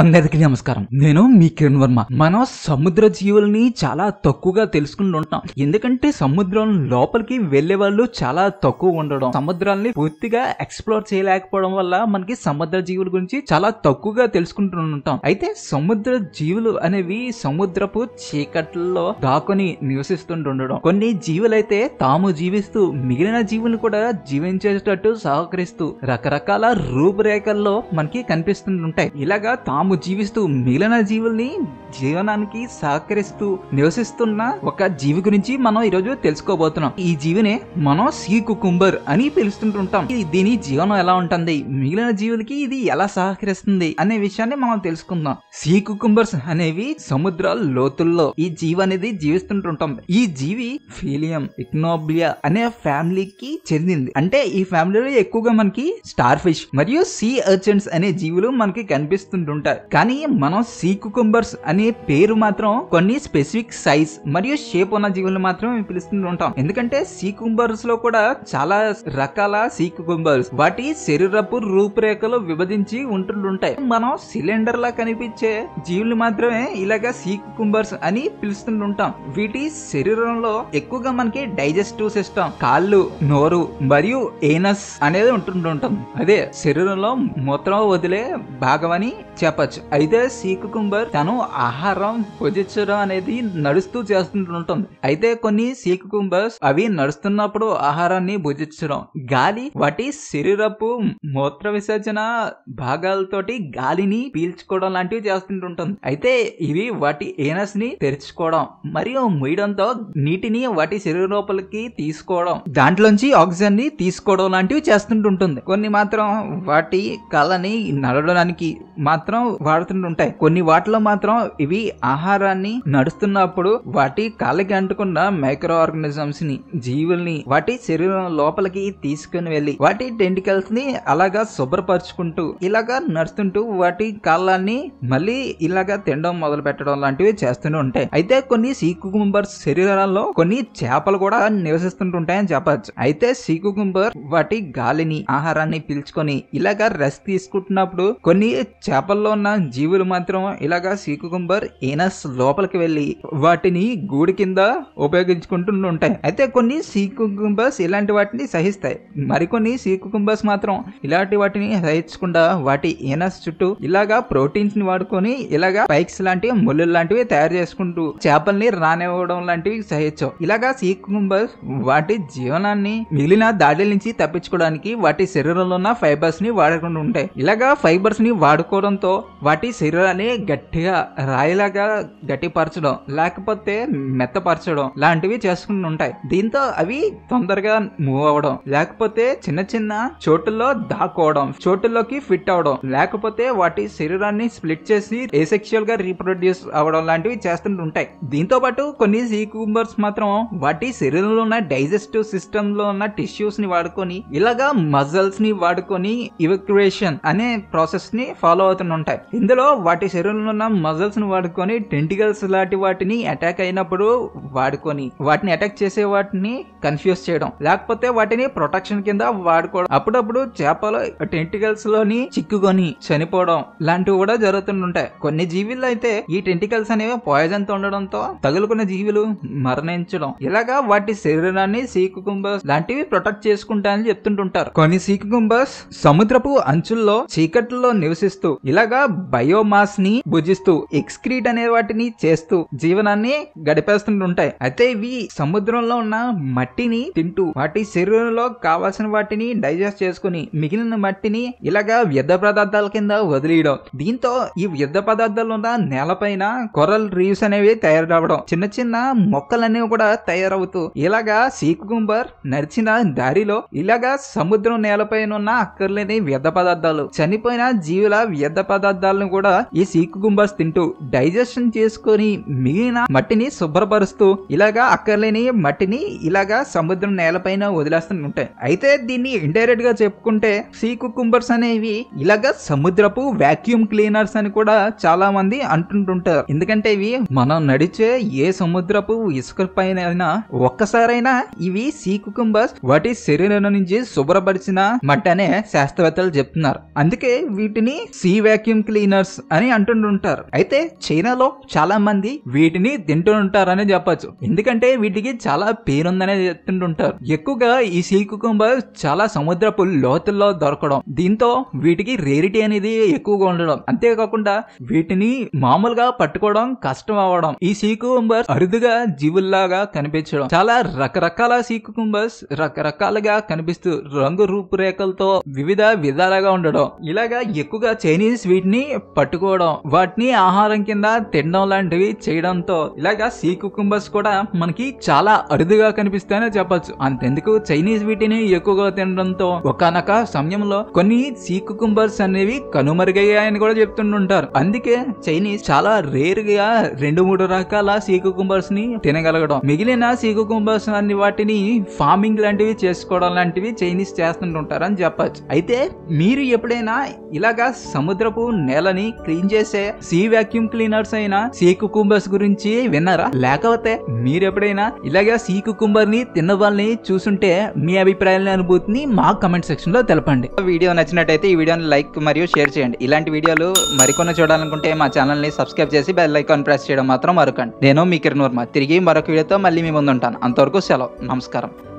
అందరికి నమస్కారం నేను మీ కిరణ్ వర్మ మనం సముద్ర జీవుల్ని చాలా తక్కువగా తెలుసుకుని ఉంటాం ఎందుకంటే సముద్రం లోపలికి వెళ్లే వాళ్ళు చాలా తక్కువ ఉండడం సముద్రాల్ని పూర్తిగా ఎక్స్ప్లోర్ చేయలేకపోవడం వల్ల మనకి సముద్ర జీవుల గురించి చాలా తక్కువగా తెలుసుకుంటూ ఉంటాం అయితే సముద్ర జీవులు అనేవి సముద్రపు చీకట్లలో దాకుని నివసిస్తుండడం కొన్ని జీవులైతే తాము జీవిస్తూ మిగిలిన జీవులు కూడా జీవించేటట్టు సహకరిస్తూ రకరకాల రూపురేఖల్లో మనకి కనిపిస్తుంటాయి ఇలాగా తాము తాము జీవిస్తూ మిగిలిన జీవుల్ని జీవనానికి సహకరిస్తూ నివసిస్తున్న ఒక జీవి గురించి మనం ఈరోజు తెలుసుకోబోతున్నాం ఈ జీవినే మనం సీ కుకుంబర్ అని పిలుస్తుంటుంటాం దీని జీవనం ఎలా ఉంటుంది మిగిలిన జీవులకి ఇది ఎలా సహకరిస్తుంది అనే విషయాన్ని మనం తెలుసుకుందాం సీ కుకుంబర్స్ అనేవి సముద్రాల లోతుల్లో ఈ జీవి అనేది జీవిస్తుంటుంటాం ఈ జీవి ఫీలియం ఇక్నోబ్లియా అనే ఫ్యామిలీకి చెందింది అంటే ఈ ఫ్యామిలీలో ఎక్కువగా మనకి స్టార్ ఫిష్ మరియు సీ అర్చన్స్ అనే జీవులు మనకి కనిపిస్తుంటుంటాయి అంటారు కానీ మనం సీ కుకుంబర్స్ అనే పేరు మాత్రం కొన్ని స్పెసిఫిక్ సైజ్ మరియు షేప్ ఉన్న జీవులను మాత్రమే పిలుస్తూ ఉంటాం ఎందుకంటే సీ కుంబర్స్ లో కూడా చాలా రకాల సీ కుకుంబర్స్ వాటి శరీరపు రూపురేఖలు విభజించి ఉంటుంటాయి మనం సిలిండర్ లా కనిపించే జీవులు మాత్రమే ఇలాగ సీ కుకుంబర్స్ అని ఉంటాం వీటి శరీరంలో ఎక్కువగా మనకి డైజెస్టివ్ సిస్టమ్ కాళ్ళు నోరు మరియు ఏనస్ అనేది ఉంటుంటుంటాం అదే శరీరంలో మూత్రం వదిలే భాగం అని చెప్పచ్చు చెప్పచ్చు అయితే సీక్ కుంబర్ తను ఆహారం భుజించడం అనేది నడుస్తూ చేస్తుంటుంటుంది అయితే కొన్ని సీక్ కుంబర్స్ అవి నడుస్తున్నప్పుడు ఆహారాన్ని భుజించడం గాలి వాటి శరీరపు మూత్ర విసర్జన భాగాలతోటి గాలిని పీల్చుకోవడం లాంటివి చేస్తుంటుంటుంది అయితే ఇవి వాటి ఏనస్ ని తెరుచుకోవడం మరియు ముయడంతో నీటిని వాటి శరీర లోపలికి తీసుకోవడం దాంట్లోంచి ఆక్సిజన్ ని తీసుకోవడం లాంటివి చేస్తుంటుంటుంది కొన్ని మాత్రం వాటి కళని నడవడానికి మాత్రం ఉంటాయి కొన్ని వాటిలో మాత్రం ఇవి ఆహారాన్ని నడుస్తున్నప్పుడు వాటి కాళ్ళకి అంటుకున్న మైక్రో ఆర్గానిజమ్స్ ని జీవుల్ని వాటి శరీరం లోపలికి తీసుకుని వెళ్ళి వాటి టెంటికల్స్ ని అలాగా శుభ్రపరుచుకుంటూ ఇలాగా నడుస్తుంటూ వాటి కాళ్ళని మళ్ళీ ఇలాగా తినడం మొదలు పెట్టడం లాంటివి చేస్తూనే ఉంటాయి అయితే కొన్ని సీకుకుంబర్ శరీరాల్లో కొన్ని చేపలు కూడా నివసిస్తుంటుంటాయని చెప్పచ్చు అయితే సీకుకుంబర్ వాటి గాలిని ఆహారాన్ని పీల్చుకొని ఇలాగా రెస్ట్ తీసుకుంటున్నప్పుడు కొన్ని చేపల్లో ఉన్న జీవులు మాత్రం ఇలాగా సీ కుంబర్ ఈనస్ లోపలికి వెళ్ళి వాటిని గూడి కింద ఉంటాయి అయితే కొన్ని సీ కుంబర్స్ ఇలాంటి వాటిని సహిస్తాయి మరికొన్ని సీ కుంబర్స్ మాత్రం ఇలాంటి వాటిని సహించకుండా వాటి ఈనస్ చుట్టూ ఇలాగా ప్రోటీన్స్ ని వాడుకొని ఇలాగా పైక్స్ లాంటి ముళ్ళు లాంటివి తయారు చేసుకుంటూ చేపల్ని రానివ్వడం లాంటివి సహించవు ఇలాగా సీ కుంబర్స్ వాటి జీవనాన్ని మిగిలిన దాడి నుంచి తప్పించుకోవడానికి వాటి శరీరంలో ఉన్న ఫైబర్స్ ని వాడకుండా ఉంటాయి ఇలాగా ఫైబర్స్ ని వాడుకోవడంతో వాటి శరీరాన్ని గట్టిగా రాయిలాగా గట్టిపరచడం లేకపోతే మెత్తపరచడం లాంటివి చేసుకుని ఉంటాయి దీంతో అవి తొందరగా మూవ్ అవడం లేకపోతే చిన్న చిన్న చోటుల్లో దాక్కోవడం చోటుల్లోకి ఫిట్ అవడం లేకపోతే వాటి శరీరాన్ని స్ప్లిట్ చేసి ఏసెక్చువల్ గా రీప్రొడ్యూస్ అవడం లాంటివి చేస్తుంటూ ఉంటాయి దీంతో పాటు కొన్ని సీక్యూబర్స్ మాత్రం వాటి శరీరంలో ఉన్న డైజెస్టివ్ సిస్టమ్ లో ఉన్న టిష్యూస్ ని వాడుకొని ఇలాగా మజల్స్ ని వాడుకొని ఇవక్యువేషన్ అనే ప్రాసెస్ ని ఫాలో అవుతుంటాయి ఇందులో వాటి శరీరంలో ఉన్న మజల్స్ ను వాడుకొని టెంటికల్స్ లాంటి వాటిని అటాక్ అయినప్పుడు వాడుకొని వాటిని అటాక్ చేసే వాటిని కన్ఫ్యూజ్ చేయడం లేకపోతే వాటిని ప్రొటెక్షన్ కింద వాడుకోవడం అప్పుడప్పుడు చేపలు టెంటికల్స్ లోని చిక్కుకొని చనిపోవడం లాంటివి కూడా జరుగుతుంటాయి కొన్ని జీవుల్లో అయితే ఈ టెంటికల్స్ అనేవి పాయిజన్ తో ఉండడంతో తగులుకున్న జీవులు మరణించడం ఇలాగా వాటి శరీరాన్ని సీకు కుంబస్ లాంటివి ప్రొటెక్ట్ చేసుకుంటాయని చెప్తుంటుంటారు కొన్ని సీకు కుంబస్ సముద్రపు అంచుల్లో చీకట్లో నివసిస్తూ ఇలాగా ని భుజిస్తూ ఎక్స్క్రీట్ అనే వాటిని చేస్తూ జీవనాన్ని గడిపేస్తుంటుంటాయి అయితే ఇవి సముద్రంలో ఉన్న మట్టిని తింటూ వాటి శరీరంలో కావాల్సిన వాటిని డైజెస్ట్ చేసుకుని మిగిలిన మట్టిని ఇలాగా వ్యర్థ పదార్థాల కింద వదిలేయడం దీంతో ఈ వ్యర్థ పదార్థాలు ఉన్న నేలపైన కొరల్ రీవ్స్ అనేవి తయారవడం చిన్న చిన్న మొక్కలు కూడా తయారవుతూ ఇలాగా సీకుకుంబర్ నడిచిన దారిలో ఇలాగా సముద్రం నేలపైన ఉన్న అక్కర్లేని వ్యర్థ పదార్థాలు చనిపోయిన జీవుల వ్యర్థ పదార్థాలు పదార్థాలను కూడా ఈ సీకు గుంబాస్ తింటూ డైజెషన్ చేసుకొని మిగిలిన మట్టిని శుభ్రపరుస్తూ ఇలాగా అక్కర్లేని మట్టిని ఇలాగా సముద్రం నేలపైన వదిలేస్తూ ఉంటాయి అయితే దీన్ని ఇండైరెక్ట్ గా చెప్పుకుంటే సీకు కుంబర్స్ అనేవి ఇలాగా సముద్రపు వాక్యూమ్ క్లీనర్స్ అని కూడా చాలా మంది అంటుంటుంటారు ఎందుకంటే ఇవి మనం నడిచే ఏ సముద్రపు ఇసుక పైన ఒక్కసారైనా ఇవి సీ కుంబర్స్ వాటి శరీరం నుంచి శుభ్రపరిచిన మట్టి అనే శాస్త్రవేత్తలు చెప్తున్నారు అందుకే వీటిని సీ వాక్యూమ్ క్లీనర్స్ అని అంటుంటుంటారు అయితే చైనాలో చాలా మంది వీటిని తింటుంటారని చెప్పచ్చు ఎందుకంటే వీటికి చాలా పేరుందనే చెప్తుంటుంటారు ఎక్కువగా ఈ సీ కుకుంబర్ చాలా సముద్రపు లోతుల్లో దొరకడం దీంతో వీటికి రేరిటీ అనేది ఎక్కువగా ఉండడం అంతేకాకుండా వీటిని మామూలుగా పట్టుకోవడం కష్టం అవడం ఈ సీ కుకుంబర్స్ అరుదుగా జీవుల్లాగా కనిపించడం చాలా రకరకాల సీ కుకుంబర్స్ రకరకాలుగా కనిపిస్తూ రంగు రూపురేఖలతో వివిధ విధాలుగా ఉండడం ఇలాగా ఎక్కువగా చైనీస్ వీటిని వాటిని పట్టుకోవడం వాటిని ఆహారం కింద తినడం లాంటివి చేయడంతో ఇలాగా సీ కుకుంబర్స్ కూడా మనకి చాలా అరుదుగా కనిపిస్తాయనే చెప్పచ్చు అంతెందుకు చైనీస్ వీటిని ఎక్కువగా తినడంతో ఒకనొక సమయంలో కొన్ని సీ కుకుంబర్స్ అనేవి కనుమరుగయ్యాయని కూడా చెప్తుంటుంటారు అందుకే చైనీస్ చాలా రేర్ గా రెండు మూడు రకాల సీ కుకుంబర్స్ ని తినగలగడం మిగిలిన సీ కుకుంబర్స్ అన్ని వాటిని ఫార్మింగ్ లాంటివి చేసుకోవడం లాంటివి చైనీస్ చేస్తుంటుంటారని చెప్పచ్చు అయితే మీరు ఎప్పుడైనా ఇలాగా సముద్రపు నేలని క్లీన్ చేసే సీ వాక్యూమ్ క్లీనర్స్ అయిన సీ కుకుంబర్స్ గురించి విన్నారా లేకపోతే మీరెప్పుడైనా ఇలాగా సీ కుకుంబర్ ని తిన్న వాళ్ళని చూసుంటే మీ అభిప్రాయాలని అనుభూతిని మా కమెంట్ సెక్షన్ లో తెలపండి వీడియో నచ్చినట్టయితే ఈ వీడియోని లైక్ మరియు షేర్ చేయండి ఇలాంటి వీడియోలు మరికొన్ని చూడాలనుకుంటే మా ఛానల్ని సబ్స్క్రైబ్ చేసి బెల్ ఐకాన్ ప్రెస్ చేయడం మాత్రం మరకండి నేను మీ కిరణ్ వర్మ తిరిగి మరొక వీడియోతో మళ్ళీ మీ ముందు ఉంటాను అంతవరకు సెలవు నమస్కారం